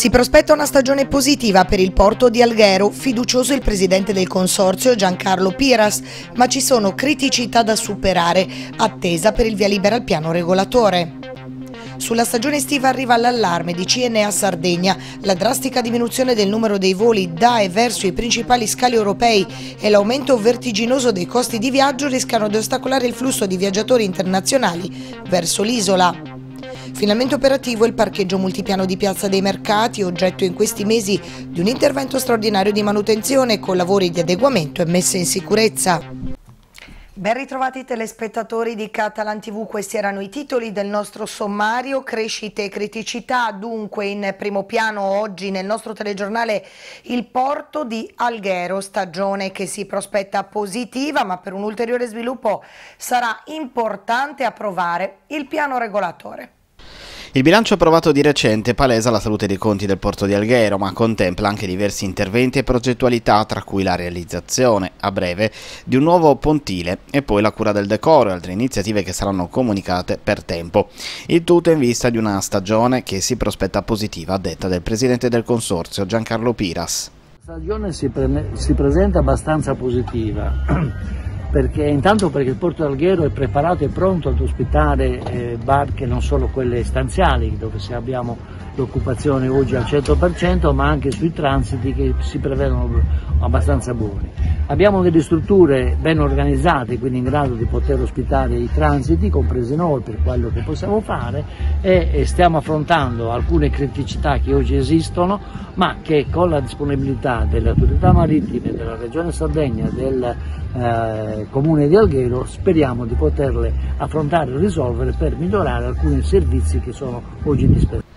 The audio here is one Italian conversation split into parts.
Si prospetta una stagione positiva per il porto di Alghero, fiducioso il presidente del consorzio Giancarlo Piras, ma ci sono criticità da superare, attesa per il via libera al piano regolatore. Sulla stagione estiva arriva l'allarme di CNA Sardegna, la drastica diminuzione del numero dei voli da e verso i principali scali europei e l'aumento vertiginoso dei costi di viaggio rischiano di ostacolare il flusso di viaggiatori internazionali verso l'isola. Finalmente operativo il parcheggio multipiano di Piazza dei Mercati, oggetto in questi mesi di un intervento straordinario di manutenzione con lavori di adeguamento e messa in sicurezza. Ben ritrovati telespettatori di Catalan TV, questi erano i titoli del nostro sommario Crescite e criticità, dunque in primo piano oggi nel nostro telegiornale il porto di Alghero, stagione che si prospetta positiva ma per un ulteriore sviluppo sarà importante approvare il piano regolatore. Il bilancio approvato di recente palesa la salute dei conti del porto di Alghero, ma contempla anche diversi interventi e progettualità, tra cui la realizzazione, a breve, di un nuovo pontile e poi la cura del decoro e altre iniziative che saranno comunicate per tempo. Il tutto in vista di una stagione che si prospetta positiva, a detta del presidente del consorzio Giancarlo Piras. La stagione si, pre si presenta abbastanza positiva. perché, intanto perché il porto d'Alghero è preparato e pronto ad ospitare eh, barche non solo quelle stanziali, dove se abbiamo l'occupazione oggi al 100% ma anche sui transiti che si prevedono abbastanza buoni. Abbiamo delle strutture ben organizzate quindi in grado di poter ospitare i transiti comprese noi per quello che possiamo fare e stiamo affrontando alcune criticità che oggi esistono ma che con la disponibilità delle autorità marittime, della Regione Sardegna, del eh, Comune di Alghero speriamo di poterle affrontare e risolvere per migliorare alcuni servizi che sono oggi indispensabili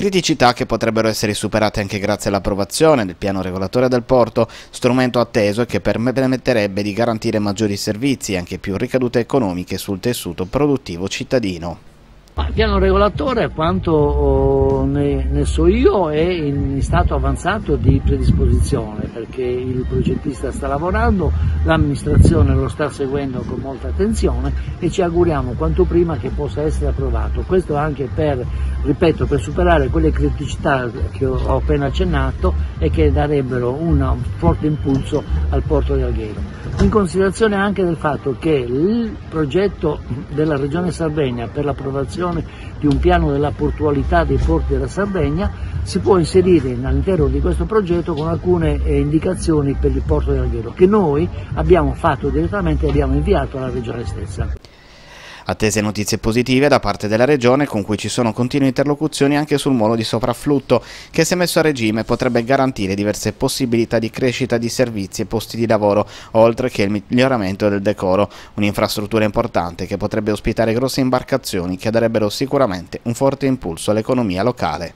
criticità che potrebbero essere superate anche grazie all'approvazione del piano regolatore del porto, strumento atteso che permetterebbe di garantire maggiori servizi e anche più ricadute economiche sul tessuto produttivo cittadino. Ma il piano regolatore, a quanto oh, ne, ne, so io, è in stato avanzato di predisposizione perché il progettista sta lavorando, l'amministrazione lo sta seguendo con molta attenzione e ci auguriamo quanto prima che possa essere approvato. Questo anche per, ripeto, per superare quelle criticità che ho appena accennato e che darebbero un forte impulso al porto di Alghero. In considerazione anche del fatto che il progetto della Regione Sardegna per l'approvazione definizione di un piano della portualità dei porti della Sardegna, si può inserire all'interno di questo progetto con alcune eh, indicazioni per il porto di Alghero che noi abbiamo fatto direttamente e abbiamo inviato alla regione stessa. Attese notizie positive da parte della regione con cui ci sono continue interlocuzioni anche sul molo di soprafflutto che se messo a regime potrebbe garantire diverse possibilità di crescita di servizi e posti di lavoro oltre che il miglioramento del decoro, un'infrastruttura importante che potrebbe ospitare grosse imbarcazioni che darebbero sicuramente un forte impulso all'economia locale.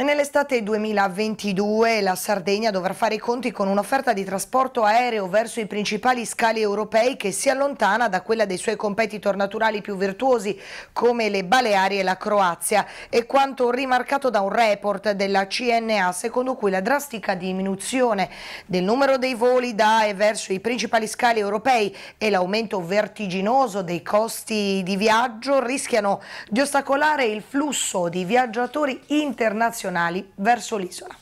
Nell'estate 2022 la Sardegna dovrà fare i conti con un'offerta di trasporto aereo verso i principali scali europei che si allontana da quella dei suoi competitor naturali più virtuosi come le Baleari e la Croazia e quanto rimarcato da un report della CNA secondo cui la drastica diminuzione del numero dei voli da e verso i principali scali europei e l'aumento vertiginoso dei costi di viaggio rischiano di ostacolare il flusso di viaggiatori internazionali internazionali verso l'isola.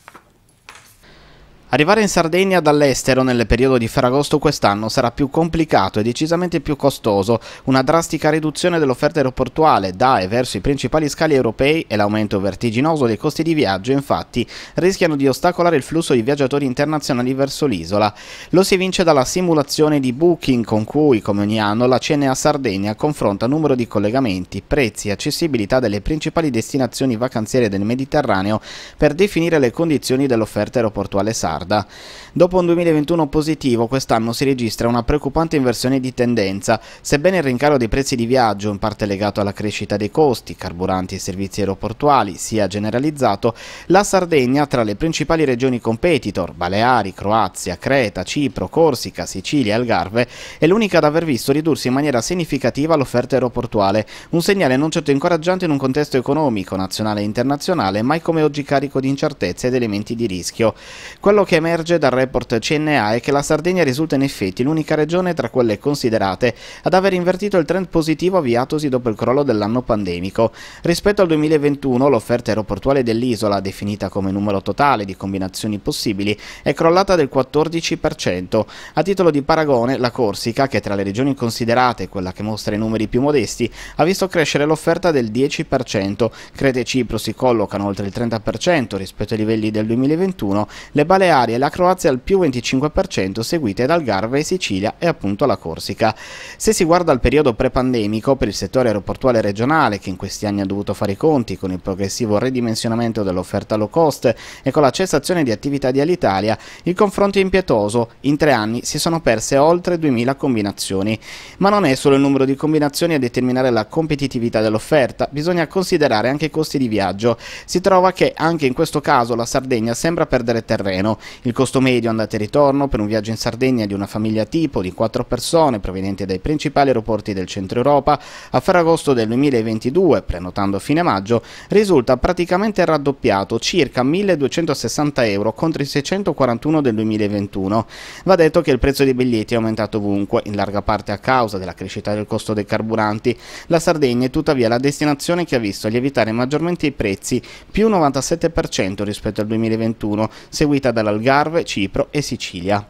Arrivare in Sardegna dall'estero nel periodo di Ferragosto quest'anno sarà più complicato e decisamente più costoso. Una drastica riduzione dell'offerta aeroportuale da e verso i principali scali europei e l'aumento vertiginoso dei costi di viaggio infatti rischiano di ostacolare il flusso di viaggiatori internazionali verso l'isola. Lo si evince dalla simulazione di Booking con cui, come ogni anno, la CNA Sardegna confronta numero di collegamenti, prezzi e accessibilità delle principali destinazioni vacanziere del Mediterraneo per definire le condizioni dell'offerta aeroportuale sarda sarda. Dopo un 2021 positivo, quest'anno si registra una preoccupante inversione di tendenza, sebbene il rincaro dei prezzi di viaggio, in parte legato alla crescita dei costi, carburanti e servizi aeroportuali, sia generalizzato, la Sardegna tra le principali regioni competitor, Baleari, Croazia, Creta, Cipro, Corsica, Sicilia e Algarve, è l'unica ad aver visto ridursi in maniera significativa l'offerta aeroportuale, un segnale non certo incoraggiante in un contesto economico, nazionale e internazionale, mai come oggi carico di incertezze ed elementi di rischio. Quello che emerge dal report CNA è che la Sardegna risulta in effetti l'unica regione tra quelle considerate ad aver invertito il trend positivo avviatosi dopo il crollo dell'anno pandemico. Rispetto al 2021 l'offerta aeroportuale dell'isola, definita come numero totale di combinazioni possibili, è crollata del 14%. A titolo di paragone, la Corsica, che tra le regioni considerate quella che mostra i numeri più modesti, ha visto crescere l'offerta del 10%. Crete e Cipro si collocano oltre il 30% rispetto ai livelli del 2021, le Baleari Canarie e la Croazia al più 25%, seguite dal Garve, Sicilia e appunto la Corsica. Se si guarda al periodo pre-pandemico, per il settore aeroportuale regionale, che in questi anni ha dovuto fare i conti con il progressivo ridimensionamento dell'offerta low cost e con la cessazione di attività di Alitalia, il confronto è impietoso. In tre anni si sono perse oltre 2000 combinazioni. Ma non è solo il numero di combinazioni a determinare la competitività dell'offerta, bisogna considerare anche i costi di viaggio. Si trova che anche in questo caso la Sardegna sembra perdere terreno. Il costo medio andata e ritorno per un viaggio in Sardegna di una famiglia tipo di quattro persone provenienti dai principali aeroporti del centro Europa a Ferragosto del 2022, prenotando a fine maggio, risulta praticamente raddoppiato, circa 1260 euro contro i 641 del 2021. Va detto che il prezzo dei biglietti è aumentato ovunque, in larga parte a causa della crescita del costo dei carburanti. La Sardegna è tuttavia la destinazione che ha visto lievitare maggiormente i prezzi, più 97% rispetto al 2021, seguita dalla Algarve, Cipro e Sicilia.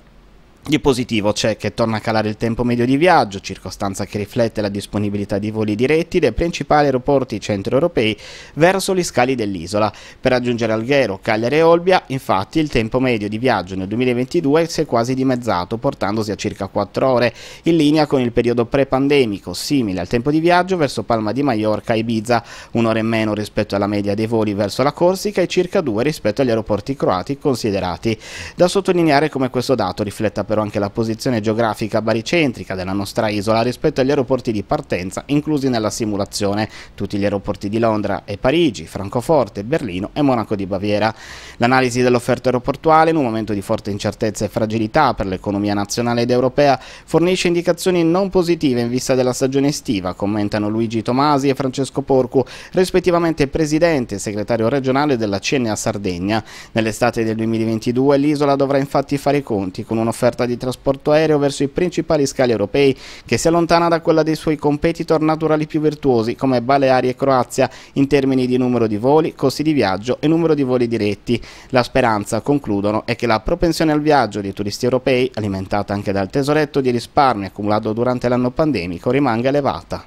Di positivo c'è che torna a calare il tempo medio di viaggio, circostanza che riflette la disponibilità di voli diretti dai principali aeroporti centroeuropei verso gli scali dell'isola. Per raggiungere Alghero, Cagliari e Olbia, infatti, il tempo medio di viaggio nel 2022 si è quasi dimezzato, portandosi a circa 4 ore, in linea con il periodo pre-pandemico, simile al tempo di viaggio verso Palma di Mallorca e Ibiza, un'ora in meno rispetto alla media dei voli verso la Corsica e circa 2 rispetto agli aeroporti croati considerati. Da sottolineare come questo dato rifletta però anche la posizione geografica baricentrica della nostra isola rispetto agli aeroporti di partenza inclusi nella simulazione, tutti gli aeroporti di Londra e Parigi, Francoforte, Berlino e Monaco di Baviera. L'analisi dell'offerta aeroportuale in un momento di forte incertezza e fragilità per l'economia nazionale ed europea fornisce indicazioni non positive in vista della stagione estiva, commentano Luigi Tomasi e Francesco Porcu, rispettivamente presidente e segretario regionale della CNA Sardegna. Nell'estate del 2022 l'isola dovrà infatti fare i conti con un'offerta offerta di trasporto aereo verso i principali scali europei, che si allontana da quella dei suoi competitor naturali più virtuosi, come Baleari e Croazia, in termini di numero di voli, costi di viaggio e numero di voli diretti. La speranza, concludono, è che la propensione al viaggio dei turisti europei, alimentata anche dal tesoretto di risparmio accumulato durante l'anno pandemico, rimanga elevata.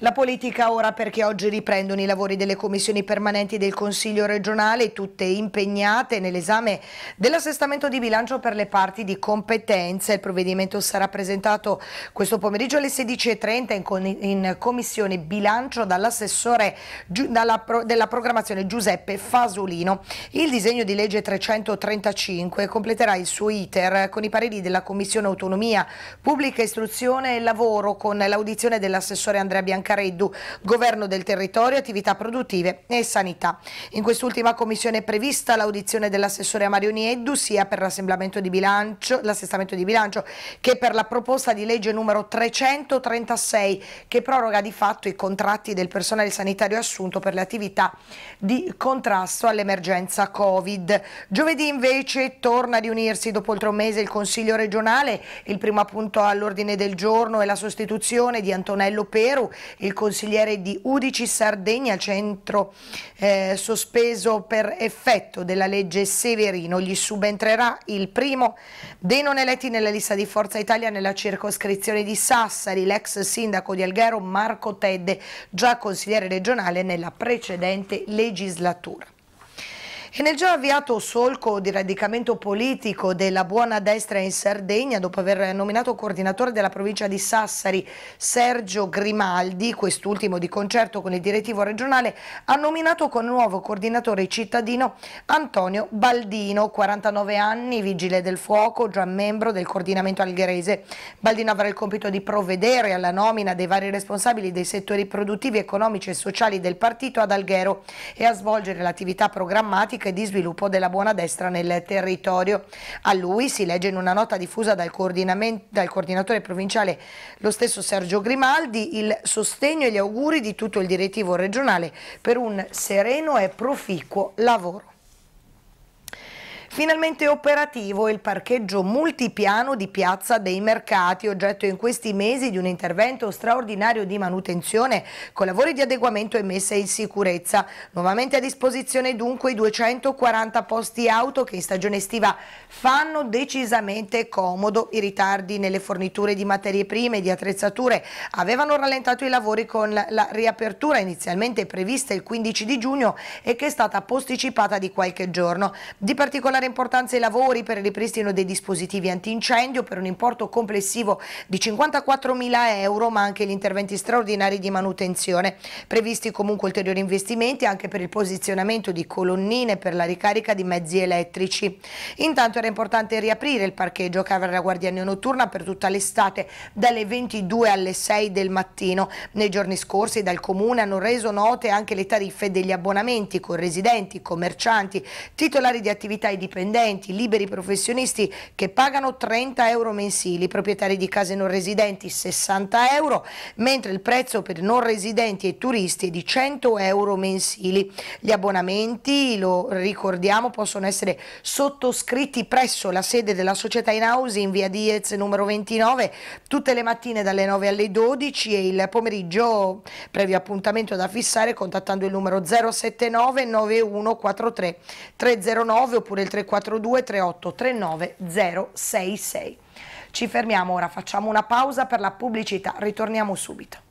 La politica ora perché oggi riprendono i lavori delle commissioni permanenti del Consiglio regionale, tutte impegnate nell'esame dell'assestamento di bilancio per le parti di competenza. Il provvedimento sarà presentato questo pomeriggio alle 16.30 in, commissione bilancio dall'assessore della programmazione Giuseppe Fasolino. Il disegno di legge 335 completerà il suo iter con i pareri della Commissione Autonomia, Pubblica Istruzione e Lavoro con l'audizione dell'assessore Andrea Bianchi Cancareddu, governo del territorio, attività produttive e sanità. In quest'ultima commissione è prevista l'audizione dell'assessore Mario Nieddu sia per l'assestamento di, di bilancio che per la proposta di legge numero 336 che proroga di fatto i contratti del personale sanitario assunto per le attività di contrasto all'emergenza Covid. Giovedì invece torna a riunirsi dopo oltre un mese il Consiglio regionale, il primo appunto all'ordine del giorno è la sostituzione di Antonello Peru il consigliere di Udici Sardegna, centro eh, sospeso per effetto della legge Severino. Gli subentrerà il primo dei non eletti nella lista di Forza Italia nella circoscrizione di Sassari, l'ex sindaco di Alghero Marco Tedde, già consigliere regionale nella precedente legislatura. E nel già avviato solco di radicamento politico della buona destra in Sardegna, dopo aver nominato coordinatore della provincia di Sassari Sergio Grimaldi, quest'ultimo di concerto con il direttivo regionale, ha nominato con nuovo coordinatore cittadino Antonio Baldino, 49 anni, vigile del fuoco, già membro del coordinamento algherese. Baldino avrà il compito di provvedere alla nomina dei vari responsabili dei settori produttivi, economici e sociali del partito ad Alghero e a svolgere l'attività programmatica pratica di sviluppo della buona destra nel territorio. A lui si legge in una nota diffusa dal, dal coordinatore provinciale lo stesso Sergio Grimaldi il sostegno e gli auguri di tutto il direttivo regionale per un sereno e proficuo lavoro. Finalmente operativo il parcheggio multipiano di Piazza dei Mercati, oggetto in questi mesi di un intervento straordinario di manutenzione con lavori di adeguamento e messa in sicurezza. Nuovamente a disposizione dunque i 240 posti auto che in stagione estiva fanno decisamente comodo. I ritardi nelle forniture di materie prime e di attrezzature avevano rallentato i lavori con la riapertura inizialmente prevista il 15 di giugno e che è stata posticipata di qualche giorno. Di particolare importanza i lavori per il ripristino dei dispositivi antincendio per un importo complessivo di 54.000 euro, ma anche gli interventi straordinari di manutenzione. Previsti comunque ulteriori investimenti anche per il posizionamento di colonnine per la ricarica di mezzi elettrici. Intanto era importante riaprire il parcheggio che avrà la guardiania notturna per tutta l'estate dalle 22 alle 6 del mattino. Nei giorni scorsi dal Comune hanno reso note anche le tariffe degli abbonamenti con residenti, commercianti, titolari di attività e dipendenti dipendenti, liberi professionisti che pagano 30 euro mensili, proprietari di case non residenti 60 euro, mentre il prezzo per non residenti e turisti è di 100 euro mensili. Gli abbonamenti, lo ricordiamo, possono essere sottoscritti presso la sede della società in house in via Diez numero 29 tutte le mattine dalle 9 alle 12 e il pomeriggio previo appuntamento da fissare contattando il numero 079 9143 309 oppure il 3 342 38 39 066. Ci fermiamo ora, facciamo una pausa per la pubblicità, ritorniamo subito.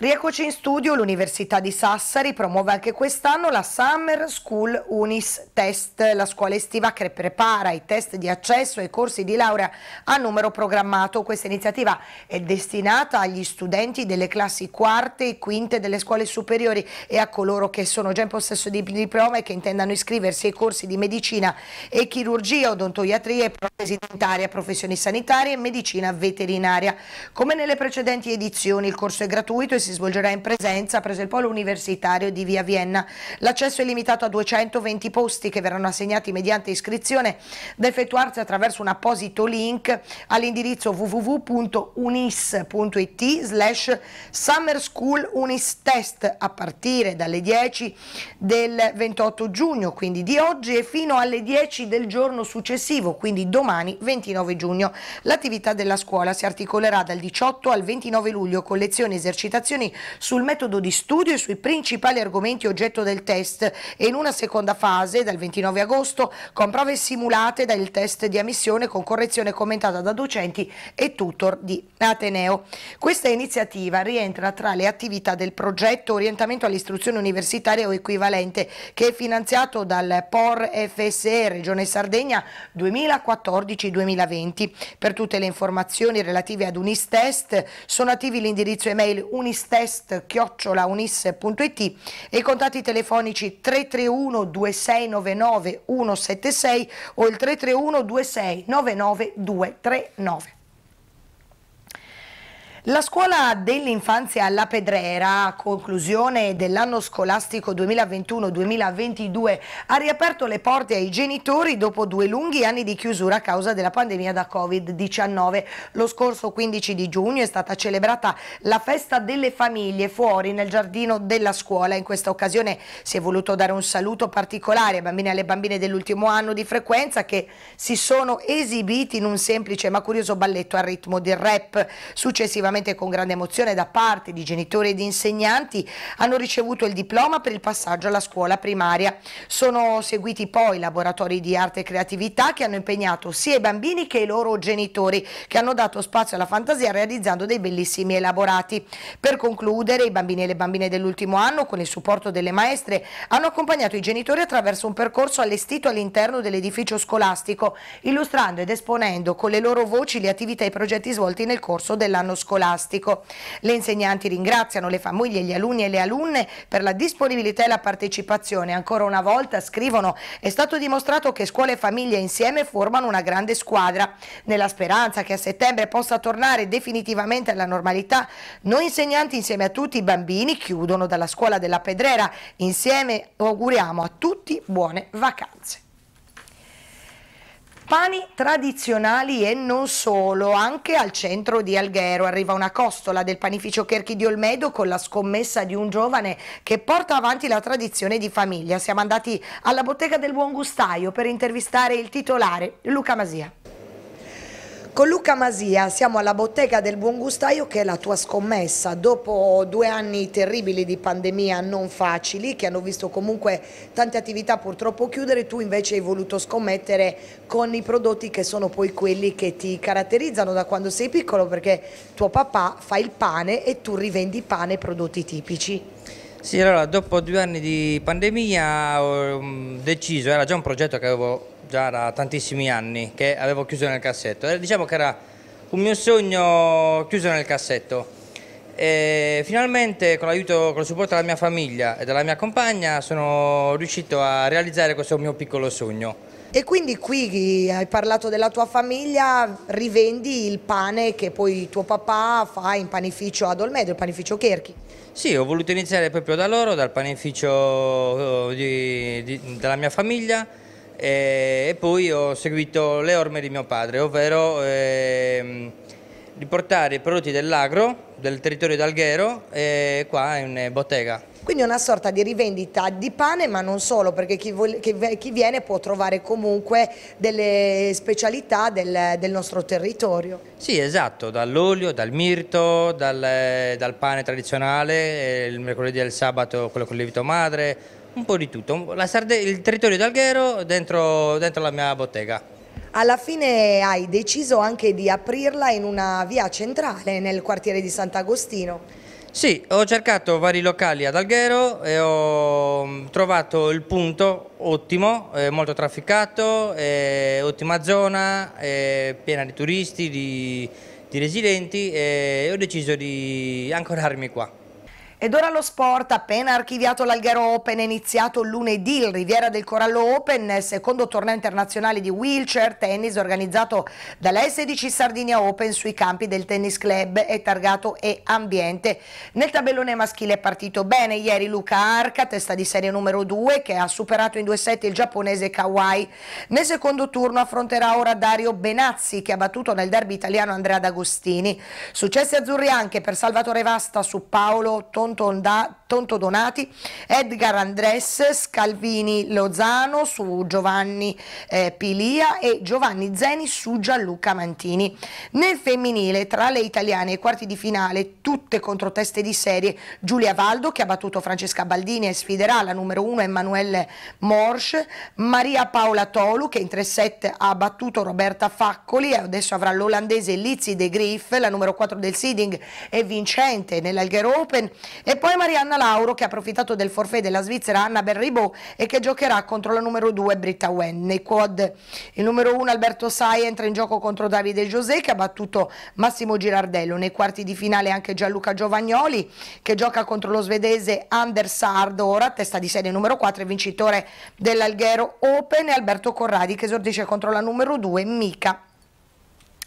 Rieccoci in studio, l'Università di Sassari promuove anche quest'anno la Summer School Unis Test, la scuola estiva che prepara i test di accesso ai corsi di laurea a numero programmato. Questa iniziativa è destinata agli studenti delle classi quarte e quinte delle scuole superiori e a coloro che sono già in possesso di diploma e che intendano iscriversi ai corsi di medicina e chirurgia, odontoiatria e protesi dentaria, professioni sanitarie e medicina veterinaria. Come nelle precedenti edizioni il corso è gratuito e si si svolgerà in presenza presso il polo universitario di Via Vienna. L'accesso è limitato a 220 posti che verranno assegnati mediante iscrizione da effettuarsi attraverso un apposito link all'indirizzo www.unis.it slash Summer School Unistest a partire dalle 10 del 28 giugno, quindi di oggi e fino alle 10 del giorno successivo, quindi domani 29 giugno. L'attività della scuola si articolerà dal 18 al 29 luglio con lezioni, esercitazioni informazioni sul metodo di studio e sui principali argomenti oggetto del test e in una seconda fase, dal 29 agosto, con prove simulate dal test di ammissione con correzione commentata da docenti e tutor di Ateneo. Questa iniziativa rientra tra le attività del progetto Orientamento all'istruzione universitaria o equivalente che è finanziato dal POR FSE Regione Sardegna 2014-2020. Per tutte le informazioni relative ad Unistest sono attivi l'indirizzo email unistest test chiocciolaunis.it e i contatti telefonici 331 2699 176 o il 331 2699 239. La scuola dell'infanzia alla Pedrera, a conclusione dell'anno scolastico 2021-2022, ha riaperto le porte ai genitori dopo due lunghi anni di chiusura a causa della pandemia da Covid-19. Lo scorso 15 di giugno è stata celebrata la festa delle famiglie fuori nel giardino della scuola. In questa occasione si è voluto dare un saluto particolare ai bambini e alle bambine dell'ultimo anno di frequenza che si sono esibiti in un semplice ma curioso balletto al ritmo del rap. Successivamente sicuramente con grande emozione da parte di genitori ed insegnanti, hanno ricevuto il diploma per il passaggio alla scuola primaria. Sono seguiti poi laboratori di arte e creatività che hanno impegnato sia i bambini che i loro genitori, che hanno dato spazio alla fantasia realizzando dei bellissimi elaborati. Per concludere, i bambini e le bambine dell'ultimo anno, con il supporto delle maestre, hanno accompagnato i genitori attraverso un percorso allestito all'interno dell'edificio scolastico, illustrando ed esponendo con le loro voci le attività e i progetti svolti nel corso dell'anno scolastico scolastico. Le insegnanti ringraziano le famiglie, gli alunni e le alunne per la disponibilità e la partecipazione. Ancora una volta, scrivono, è stato dimostrato che scuole e famiglie insieme formano una grande squadra. Nella speranza che a settembre possa tornare definitivamente alla normalità, noi insegnanti insieme a tutti i bambini chiudono dalla scuola della Pedrera. Insieme auguriamo a tutti buone vacanze. Pani tradizionali e non solo, anche al centro di Alghero arriva una costola del panificio Cherchi di Olmedo con la scommessa di un giovane che porta avanti la tradizione di famiglia. Siamo andati alla bottega del Buon Gustaio per intervistare il titolare Luca Masia. Con Luca Masia siamo alla bottega del Buon Gustaio che è la tua scommessa. Dopo due anni terribili di pandemia non facili che hanno visto comunque tante attività purtroppo chiudere, tu invece hai voluto scommettere con i prodotti che sono poi quelli che ti caratterizzano da quando sei piccolo perché tuo papà fa il pane e tu rivendi pane e prodotti tipici. Sì, allora dopo due anni di pandemia ho mm, deciso, era già un progetto che avevo già da tantissimi anni che avevo chiuso nel cassetto. E eh, diciamo che era un mio sogno chiuso nel cassetto. E finalmente con l'aiuto, con il supporto della mia famiglia e della mia compagna sono riuscito a realizzare questo mio piccolo sogno. E quindi qui hai parlato della tua famiglia, rivendi il pane che poi tuo papà fa in panificio ad Olmedo, il panificio Kerchi. Sì, ho voluto iniziare proprio da loro, dal panificio eh, di, di, della mia famiglia eh, e poi ho seguito le orme di mio padre, ovvero ehm, riportare i prodotti dell'agro, del territorio d'Alghero, eh, qua in bottega. Quindi è una sorta di rivendita di pane, ma non solo, perché chi, chi viene può trovare comunque delle specialità del, del nostro territorio. Sì, esatto, dall'olio, dal mirto, dal, dal pane tradizionale, il mercoledì e il sabato quello con il lievito madre, un po' di tutto. il territorio d'Alghero dentro, dentro la mia bottega. Alla fine hai deciso anche di aprirla in una via centrale nel quartiere di Sant'Agostino. Sì, ho cercato vari locali ad Alghero e ho mm, trovato il punto ottimo, eh, molto trafficato, eh, ottima zona, eh, piena di turisti, di, di residenti e ho deciso di ancorarmi qua. Ed ora lo sport, appena archiviato l'Alghero Open, è iniziato lunedì il Riviera del Corallo Open, secondo torneo internazionale di wheelchair tennis organizzato dalla 16 Sardinia Open sui campi del tennis club e targato e ambiente. Nel tabellone maschile è partito bene ieri Luca Arca, testa di serie numero 2, che ha superato in due set il giapponese Kawai. Nel secondo turno affronterà ora Dario Benazzi, che ha battuto nel derby italiano Andrea D'Agostini. Successi azzurri anche per Salvatore Vasta su Paolo Tonto Tonto Donati, Edgar Andres, Scalvini Lozano su Giovanni eh, Pilia e Giovanni Zeni su Gianluca Mantini. Nel femminile, tra le italiane ai quarti di finale, tutte contro teste di serie, Giulia Valdo che ha battuto Francesca Baldini e sfiderà la numero 1 Emanuele Morsch, Maria Paola Tolu che in 3-7 ha battuto Roberta Faccoli e adesso avrà l'olandese Lizzie De Griff, la numero 4 del Seeding e vincente nell'Alger Open, e poi Marianna Lauro che ha approfittato del forfè della Svizzera Anna Berribo e che giocherà contro la numero 2 Britta Wen. Nei quad il numero 1 Alberto Sai entra in gioco contro Davide José che ha battuto Massimo Girardello. Nei quarti di finale anche Gianluca Giovagnoli che gioca contro lo svedese Anders Sardo, ora testa di serie numero 4 e vincitore dell'Alghero Open e Alberto Corradi che esordisce contro la numero 2 Mika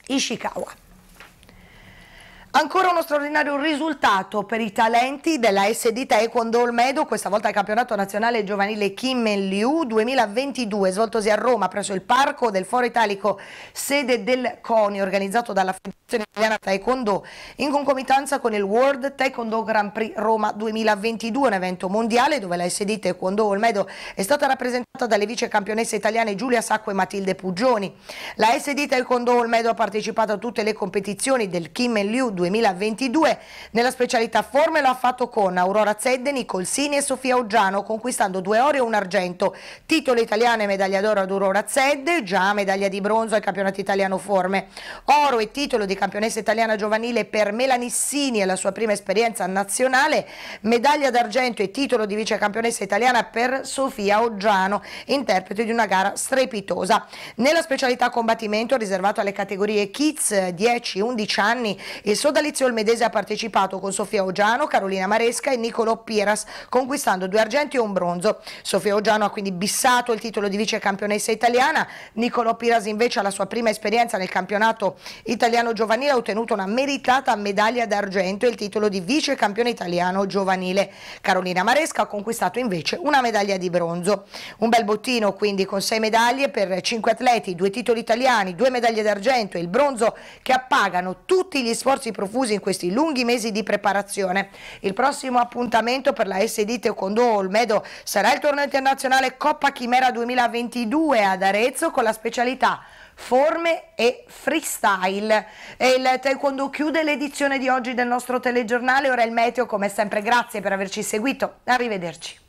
Ishikawa. Ancora uno straordinario risultato per i talenti della SD Taekwondo Olmedo, questa volta il campionato nazionale giovanile Kim Liu 2022, svoltosi a Roma presso il Parco del Foro Italico, sede del CONI, organizzato dalla Federazione Italiana Taekwondo, in concomitanza con il World Taekwondo Grand Prix Roma 2022, un evento mondiale dove la SD Taekwondo Olmedo è stata rappresentata dalle vice campionesse italiane Giulia Sacco e Matilde Puggioni. La SD Taekwondo Olmedo ha partecipato a tutte le competizioni del Kim Liu 2022, 2022. Nella specialità forme lo ha fatto con Aurora Zedde, Nicolsini e Sofia Oggiano, conquistando due ore e un argento. Titolo italiano e medaglia d'oro ad Aurora Zedde, già medaglia di bronzo al campionato italiano forme. Oro e titolo di campionessa italiana giovanile per Melanissini alla sua prima esperienza nazionale, medaglia d'argento e titolo di vice campionessa italiana per Sofia Oggiano, interprete di una gara strepitosa. Nella specialità combattimento riservato alle categorie kids 10-11 anni, il suo L'odalizio Olmedese ha partecipato con Sofia Ogiano, Carolina Maresca e Nicolo Piras, conquistando due argenti e un bronzo. Sofia Ogiano ha quindi bissato il titolo di vice campionessa italiana, Nicolo Piras invece alla sua prima esperienza nel campionato italiano giovanile ha ottenuto una meritata medaglia d'argento e il titolo di vice campione italiano giovanile. Carolina Maresca ha conquistato invece una medaglia di bronzo. Un bel bottino quindi con sei medaglie per cinque atleti, due titoli italiani, due medaglie d'argento e il bronzo che appagano tutti gli sforzi prodotti profusi in questi lunghi mesi di preparazione. Il prossimo appuntamento per la SD Taekwondo Olmedo sarà il torneo internazionale Coppa Chimera 2022 ad Arezzo con la specialità forme e freestyle. E il taekwondo chiude l'edizione di oggi del nostro telegiornale, ora il meteo come sempre grazie per averci seguito, arrivederci.